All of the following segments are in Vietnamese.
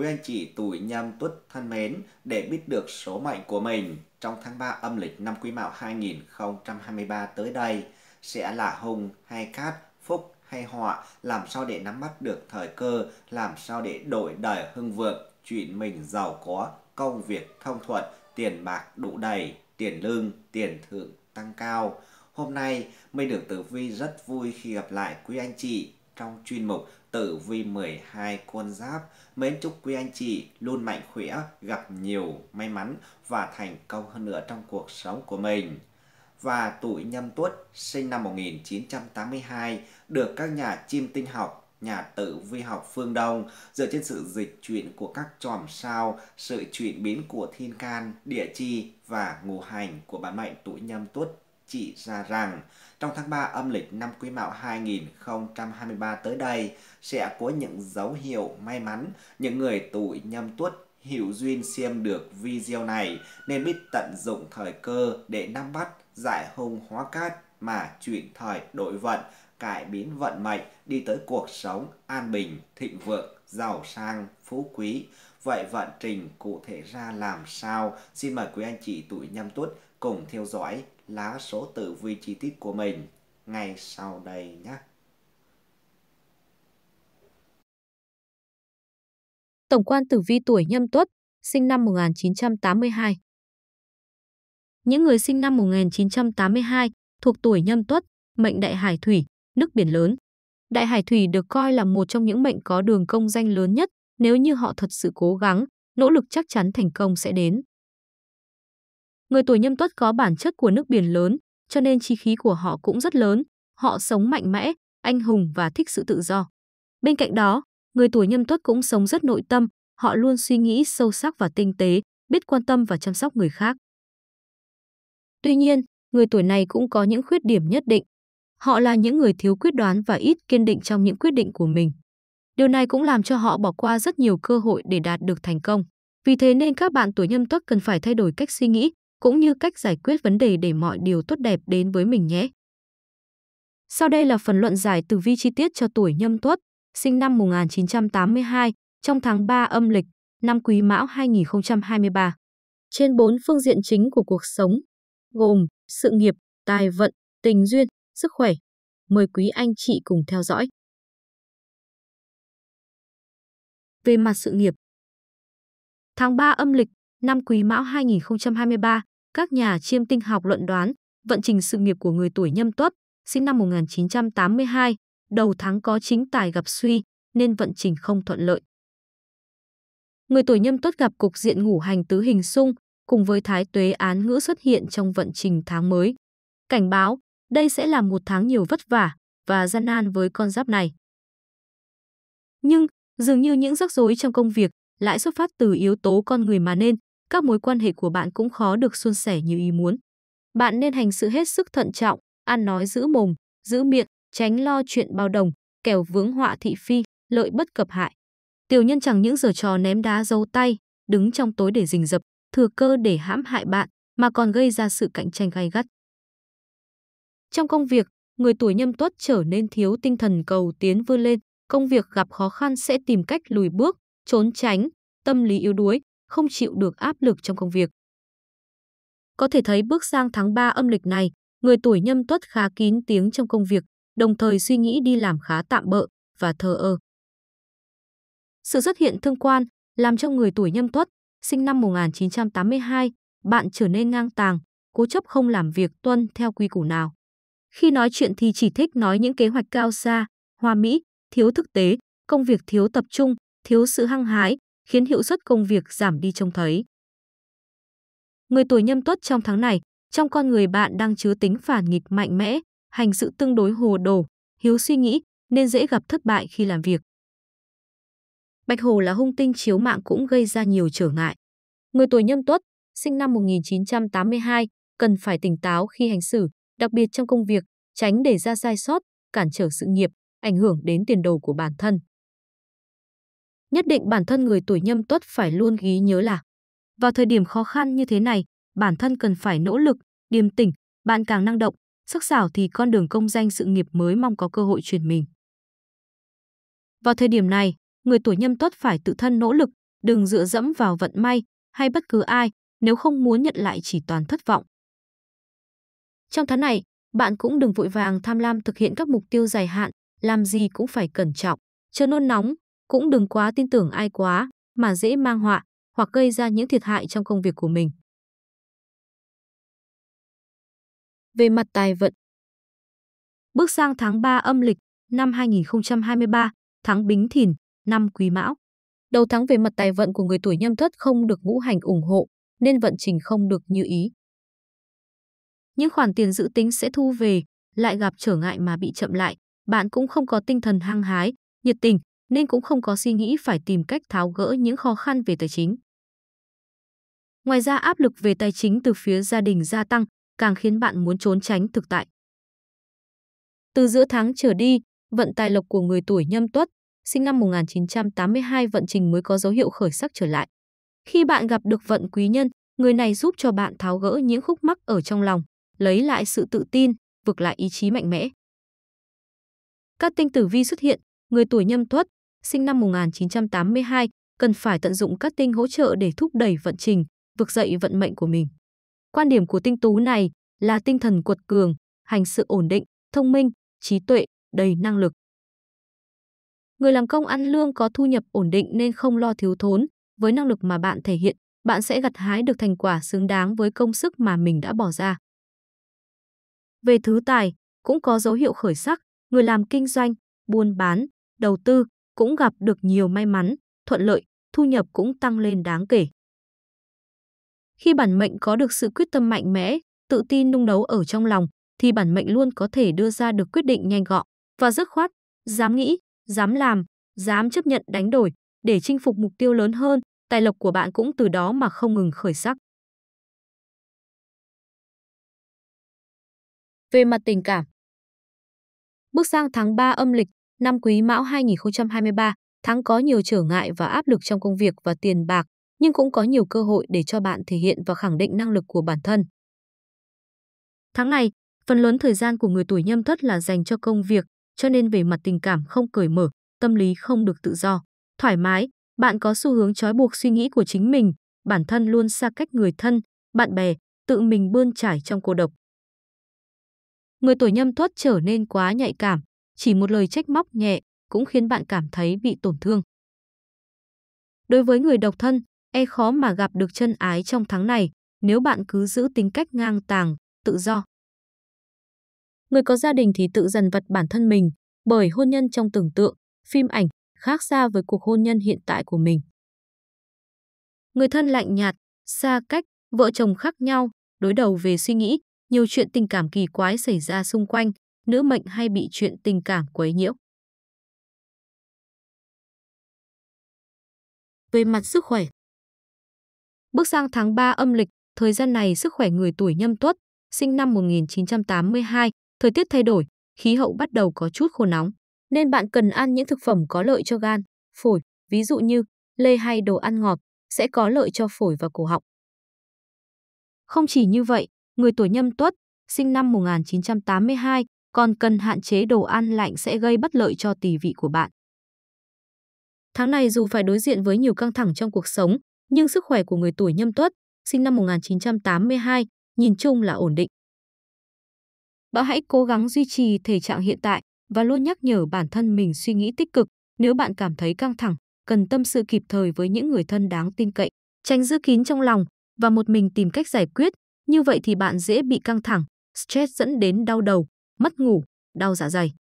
quý anh chị tuổi nhâm tuất thân mến để biết được số mệnh của mình trong tháng 3 âm lịch năm quý mão 2023 tới đây sẽ là hùng hay cát, phúc hay họa, làm sao để nắm bắt được thời cơ, làm sao để đổi đời hưng vượng, chuyện mình giàu có, công việc thông thuận, tiền bạc đủ đầy, tiền lương, tiền thưởng tăng cao. Hôm nay, Minh Đường Tử Vi rất vui khi gặp lại quý anh chị trong chuyên mục tử vi 12 con giáp. Mến chúc quý anh chị luôn mạnh khỏe, gặp nhiều may mắn và thành công hơn nữa trong cuộc sống của mình. Và tuổi nhâm tuất sinh năm 1982 được các nhà chim tinh học, nhà tử vi học phương Đông dựa trên sự dịch chuyển của các chòm sao, sự chuyển biến của thiên can, địa chi và ngũ hành của bản mệnh tuổi nhâm tuất chỉ ra rằng trong tháng 3 âm lịch năm Quý Mão 2023 tới đây sẽ có những dấu hiệu may mắn những người tuổi nhâm tuất hữu duyên xem được video này nên biết tận dụng thời cơ để nắm bắt giải hung hóa cát mà chuyển thời đổi vận cải biến vận mệnh đi tới cuộc sống an bình thịnh vượng giàu sang phú quý Vậy vận trình cụ thể ra làm sao? Xin mời quý anh chị tuổi nhâm tuất cùng theo dõi lá số tử vi chi tiết của mình ngay sau đây nhé. Tổng quan tử vi tuổi nhâm tuất, sinh năm 1982. Những người sinh năm 1982 thuộc tuổi nhâm tuất, mệnh đại hải thủy, nước biển lớn. Đại hải thủy được coi là một trong những mệnh có đường công danh lớn nhất nếu như họ thật sự cố gắng, nỗ lực chắc chắn thành công sẽ đến. Người tuổi nhâm tuất có bản chất của nước biển lớn, cho nên chi khí của họ cũng rất lớn, họ sống mạnh mẽ, anh hùng và thích sự tự do. Bên cạnh đó, người tuổi nhâm tuất cũng sống rất nội tâm, họ luôn suy nghĩ sâu sắc và tinh tế, biết quan tâm và chăm sóc người khác. Tuy nhiên, người tuổi này cũng có những khuyết điểm nhất định. Họ là những người thiếu quyết đoán và ít kiên định trong những quyết định của mình. Điều này cũng làm cho họ bỏ qua rất nhiều cơ hội để đạt được thành công. Vì thế nên các bạn tuổi nhâm tuất cần phải thay đổi cách suy nghĩ, cũng như cách giải quyết vấn đề để mọi điều tốt đẹp đến với mình nhé. Sau đây là phần luận giải tử vi chi tiết cho tuổi nhâm tuất, sinh năm 1982, trong tháng 3 âm lịch, năm quý mão 2023. Trên bốn phương diện chính của cuộc sống, gồm sự nghiệp, tài vận, tình duyên, sức khỏe. Mời quý anh chị cùng theo dõi. Về mặt sự nghiệp Tháng 3 âm lịch, năm quý mão 2023, các nhà chiêm tinh học luận đoán vận trình sự nghiệp của người tuổi nhâm tuất sinh năm 1982, đầu tháng có chính tài gặp suy nên vận trình không thuận lợi. Người tuổi nhâm tuất gặp cục diện ngủ hành tứ hình xung cùng với thái tuế án ngữ xuất hiện trong vận trình tháng mới. Cảnh báo, đây sẽ là một tháng nhiều vất vả và gian nan với con giáp này. Nhưng, dường như những rắc rối trong công việc lại xuất phát từ yếu tố con người mà nên các mối quan hệ của bạn cũng khó được suôn sẻ như ý muốn. Bạn nên hành sự hết sức thận trọng, ăn nói giữ mồm, giữ miệng, tránh lo chuyện bao đồng, kẻo vướng họa thị phi, lợi bất cập hại. Tiểu nhân chẳng những giở trò ném đá dấu tay, đứng trong tối để rình rập, thừa cơ để hãm hại bạn, mà còn gây ra sự cạnh tranh gay gắt. Trong công việc, người tuổi nhâm tuất trở nên thiếu tinh thần cầu tiến vươn lên, công việc gặp khó khăn sẽ tìm cách lùi bước, trốn tránh, tâm lý yếu đuối, không chịu được áp lực trong công việc. Có thể thấy bước sang tháng 3 âm lịch này, người tuổi nhâm tuất khá kín tiếng trong công việc, đồng thời suy nghĩ đi làm khá tạm bợ và thờ ơ. Sự xuất hiện thương quan làm cho người tuổi nhâm tuất, sinh năm 1982, bạn trở nên ngang tàng, cố chấp không làm việc tuân theo quy củ nào. Khi nói chuyện thì chỉ thích nói những kế hoạch cao xa, hoa mỹ, thiếu thực tế, công việc thiếu tập trung, thiếu sự hăng hái, khiến hiệu suất công việc giảm đi trông thấy. Người tuổi nhâm tuất trong tháng này, trong con người bạn đang chứa tính phản nghịch mạnh mẽ, hành sự tương đối hồ đồ, hiếu suy nghĩ nên dễ gặp thất bại khi làm việc. Bạch Hồ là hung tinh chiếu mạng cũng gây ra nhiều trở ngại. Người tuổi nhâm tuất, sinh năm 1982, cần phải tỉnh táo khi hành xử, đặc biệt trong công việc, tránh để ra sai sót, cản trở sự nghiệp, ảnh hưởng đến tiền đồ của bản thân nhất định bản thân người tuổi nhâm tuất phải luôn ghi nhớ là vào thời điểm khó khăn như thế này, bản thân cần phải nỗ lực, điềm tĩnh, bạn càng năng động, sức sảo thì con đường công danh sự nghiệp mới mong có cơ hội truyền mình. Vào thời điểm này, người tuổi nhâm tuất phải tự thân nỗ lực, đừng dựa dẫm vào vận may hay bất cứ ai, nếu không muốn nhận lại chỉ toàn thất vọng. Trong tháng này, bạn cũng đừng vội vàng tham lam thực hiện các mục tiêu dài hạn, làm gì cũng phải cẩn trọng, chờ nôn nóng, cũng đừng quá tin tưởng ai quá mà dễ mang họa hoặc gây ra những thiệt hại trong công việc của mình. Về mặt tài vận Bước sang tháng 3 âm lịch năm 2023, tháng Bính Thìn, năm Quý Mão. Đầu tháng về mặt tài vận của người tuổi nhâm thất không được ngũ hành ủng hộ, nên vận trình không được như ý. Những khoản tiền dự tính sẽ thu về, lại gặp trở ngại mà bị chậm lại, bạn cũng không có tinh thần hăng hái, nhiệt tình, nên cũng không có suy nghĩ phải tìm cách tháo gỡ những khó khăn về tài chính. Ngoài ra áp lực về tài chính từ phía gia đình gia tăng, càng khiến bạn muốn trốn tránh thực tại. Từ giữa tháng trở đi, vận tài lộc của người tuổi nhâm tuất, sinh năm 1982 vận trình mới có dấu hiệu khởi sắc trở lại. Khi bạn gặp được vận quý nhân, người này giúp cho bạn tháo gỡ những khúc mắc ở trong lòng, lấy lại sự tự tin, vực lại ý chí mạnh mẽ. Các tinh tử vi xuất hiện, người tuổi nhâm tuất, sinh năm 1982, cần phải tận dụng các tinh hỗ trợ để thúc đẩy vận trình, vực dậy vận mệnh của mình. Quan điểm của tinh tú này là tinh thần cuột cường, hành sự ổn định, thông minh, trí tuệ, đầy năng lực. Người làm công ăn lương có thu nhập ổn định nên không lo thiếu thốn, với năng lực mà bạn thể hiện, bạn sẽ gặt hái được thành quả xứng đáng với công sức mà mình đã bỏ ra. Về thứ tài, cũng có dấu hiệu khởi sắc, người làm kinh doanh, buôn bán, đầu tư, cũng gặp được nhiều may mắn, thuận lợi, thu nhập cũng tăng lên đáng kể. Khi bản mệnh có được sự quyết tâm mạnh mẽ, tự tin nung nấu ở trong lòng, thì bản mệnh luôn có thể đưa ra được quyết định nhanh gọn và dứt khoát, dám nghĩ, dám làm, dám chấp nhận đánh đổi để chinh phục mục tiêu lớn hơn, tài lộc của bạn cũng từ đó mà không ngừng khởi sắc. Về mặt tình cảm Bước sang tháng 3 âm lịch, năm Quý Mão 2023, tháng có nhiều trở ngại và áp lực trong công việc và tiền bạc, nhưng cũng có nhiều cơ hội để cho bạn thể hiện và khẳng định năng lực của bản thân. Tháng này, phần lớn thời gian của người tuổi nhâm thất là dành cho công việc, cho nên về mặt tình cảm không cởi mở, tâm lý không được tự do, thoải mái, bạn có xu hướng trói buộc suy nghĩ của chính mình, bản thân luôn xa cách người thân, bạn bè, tự mình bươn trải trong cô độc. Người tuổi nhâm tuất trở nên quá nhạy cảm, chỉ một lời trách móc nhẹ cũng khiến bạn cảm thấy bị tổn thương. Đối với người độc thân, e khó mà gặp được chân ái trong tháng này nếu bạn cứ giữ tính cách ngang tàng, tự do. Người có gia đình thì tự dần vật bản thân mình bởi hôn nhân trong tưởng tượng, phim ảnh khác xa với cuộc hôn nhân hiện tại của mình. Người thân lạnh nhạt, xa cách, vợ chồng khác nhau, đối đầu về suy nghĩ, nhiều chuyện tình cảm kỳ quái xảy ra xung quanh, nữ mệnh hay bị chuyện tình cảm quấy nhiễu. Về mặt sức khỏe Bước sang tháng 3 âm lịch, thời gian này sức khỏe người tuổi nhâm tuất, sinh năm 1982, thời tiết thay đổi, khí hậu bắt đầu có chút khô nóng, nên bạn cần ăn những thực phẩm có lợi cho gan, phổi, ví dụ như lê hay đồ ăn ngọt, sẽ có lợi cho phổi và cổ họng. Không chỉ như vậy, người tuổi nhâm tuất, sinh năm 1982, còn cần hạn chế đồ ăn lạnh sẽ gây bất lợi cho tỳ vị của bạn. Tháng này dù phải đối diện với nhiều căng thẳng trong cuộc sống, nhưng sức khỏe của người tuổi nhâm tuất, sinh năm 1982, nhìn chung là ổn định. Bạn hãy cố gắng duy trì thể trạng hiện tại và luôn nhắc nhở bản thân mình suy nghĩ tích cực. Nếu bạn cảm thấy căng thẳng, cần tâm sự kịp thời với những người thân đáng tin cậy, tránh giữ kín trong lòng và một mình tìm cách giải quyết, như vậy thì bạn dễ bị căng thẳng, stress dẫn đến đau đầu, mất ngủ, đau dạ dày.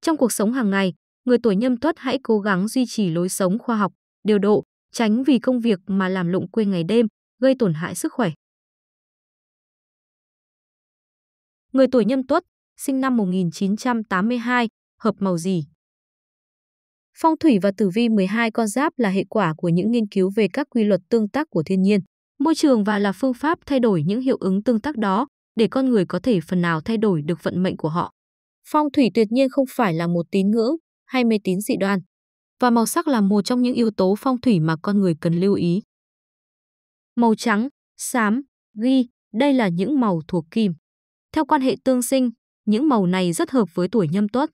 Trong cuộc sống hàng ngày, người tuổi nhâm tuất hãy cố gắng duy trì lối sống khoa học, điều độ, tránh vì công việc mà làm lụng quên ngày đêm, gây tổn hại sức khỏe. Người tuổi nhâm tuất, sinh năm 1982, hợp màu gì? Phong thủy và tử vi 12 con giáp là hệ quả của những nghiên cứu về các quy luật tương tác của thiên nhiên. Môi trường và là phương pháp thay đổi những hiệu ứng tương tác đó, để con người có thể phần nào thay đổi được vận mệnh của họ. Phong thủy tuyệt nhiên không phải là một tín ngưỡng hay mê tín dị đoan, và màu sắc là một trong những yếu tố phong thủy mà con người cần lưu ý. Màu trắng, xám, ghi, đây là những màu thuộc kim. Theo quan hệ tương sinh, những màu này rất hợp với tuổi nhâm tuất.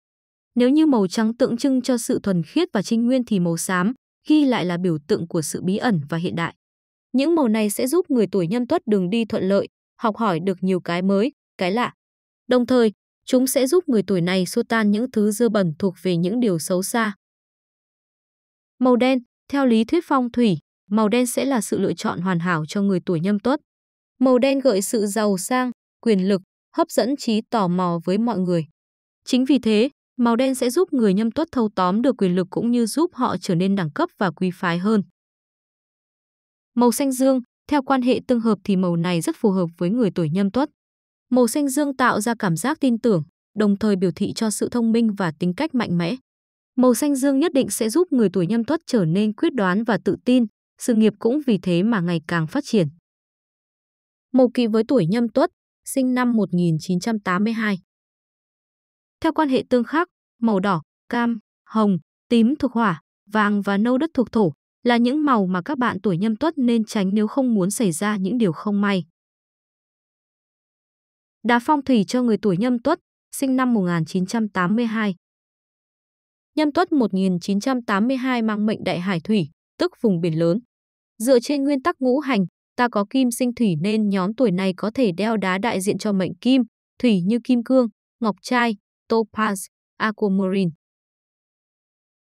Nếu như màu trắng tượng trưng cho sự thuần khiết và trinh nguyên thì màu xám ghi lại là biểu tượng của sự bí ẩn và hiện đại. Những màu này sẽ giúp người tuổi nhâm tuất đường đi thuận lợi, học hỏi được nhiều cái mới, cái lạ. Đồng thời, chúng sẽ giúp người tuổi này xua tan những thứ dơ bẩn thuộc về những điều xấu xa. Màu đen, theo lý thuyết phong thủy, màu đen sẽ là sự lựa chọn hoàn hảo cho người tuổi nhâm tuất. Màu đen gợi sự giàu sang, quyền lực, hấp dẫn trí tò mò với mọi người. Chính vì thế, màu đen sẽ giúp người nhâm tuất thâu tóm được quyền lực cũng như giúp họ trở nên đẳng cấp và quý phái hơn. Màu xanh dương, theo quan hệ tương hợp thì màu này rất phù hợp với người tuổi nhâm tuất. Màu xanh dương tạo ra cảm giác tin tưởng, đồng thời biểu thị cho sự thông minh và tính cách mạnh mẽ. Màu xanh dương nhất định sẽ giúp người tuổi nhâm tuất trở nên quyết đoán và tự tin, sự nghiệp cũng vì thế mà ngày càng phát triển. Mậu kỵ với tuổi nhâm tuất, sinh năm 1982. Theo quan hệ tương khắc, màu đỏ, cam, hồng, tím thuộc hỏa, vàng và nâu đất thuộc thổ, là những màu mà các bạn tuổi nhâm tuất nên tránh nếu không muốn xảy ra những điều không may. Đá phong thủy cho người tuổi nhâm tuất, sinh năm 1982. Nhâm tuất 1982 mang mệnh đại hải thủy, tức vùng biển lớn. Dựa trên nguyên tắc ngũ hành, ta có kim sinh thủy nên nhóm tuổi này có thể đeo đá đại diện cho mệnh kim, thủy như kim cương, ngọc trai, topaz, aquamarine.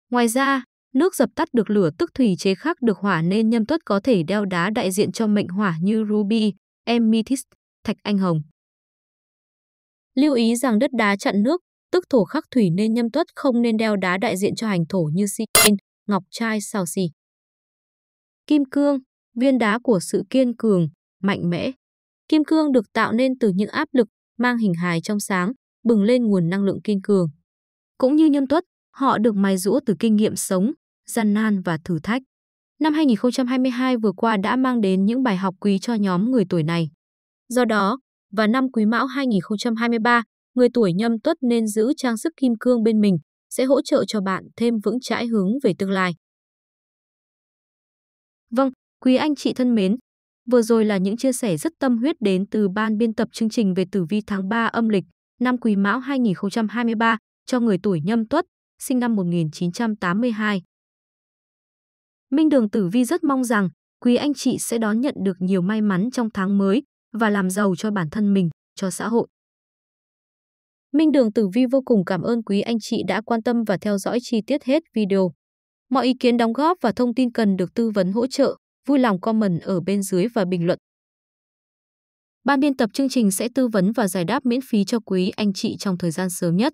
Ngoài ra, Nước dập tắt được lửa tức thủy chế khắc được hỏa nên nhâm tuất có thể đeo đá đại diện cho mệnh hỏa như ruby, amethyst, thạch anh hồng. Lưu ý rằng đất đá chặn nước, tức thổ khắc thủy nên nhâm tuất không nên đeo đá đại diện cho hành thổ như si kênh, ngọc trai sao xì. Kim cương, viên đá của sự kiên cường, mạnh mẽ. Kim cương được tạo nên từ những áp lực, mang hình hài trong sáng, bừng lên nguồn năng lượng kiên cường. Cũng như nhâm tuất, Họ được mài rũa từ kinh nghiệm sống, gian nan và thử thách. Năm 2022 vừa qua đã mang đến những bài học quý cho nhóm người tuổi này. Do đó, và năm Quý Mão 2023, người tuổi Nhâm Tuất nên giữ trang sức kim cương bên mình, sẽ hỗ trợ cho bạn thêm vững chãi hướng về tương lai. Vâng, quý anh chị thân mến, vừa rồi là những chia sẻ rất tâm huyết đến từ ban biên tập chương trình về tử vi tháng 3 âm lịch năm Quý Mão 2023 cho người tuổi Nhâm Tuất sinh năm 1982. Minh Đường Tử Vi rất mong rằng quý anh chị sẽ đón nhận được nhiều may mắn trong tháng mới và làm giàu cho bản thân mình, cho xã hội. Minh Đường Tử Vi vô cùng cảm ơn quý anh chị đã quan tâm và theo dõi chi tiết hết video. Mọi ý kiến đóng góp và thông tin cần được tư vấn hỗ trợ, vui lòng comment ở bên dưới và bình luận. Ban biên tập chương trình sẽ tư vấn và giải đáp miễn phí cho quý anh chị trong thời gian sớm nhất.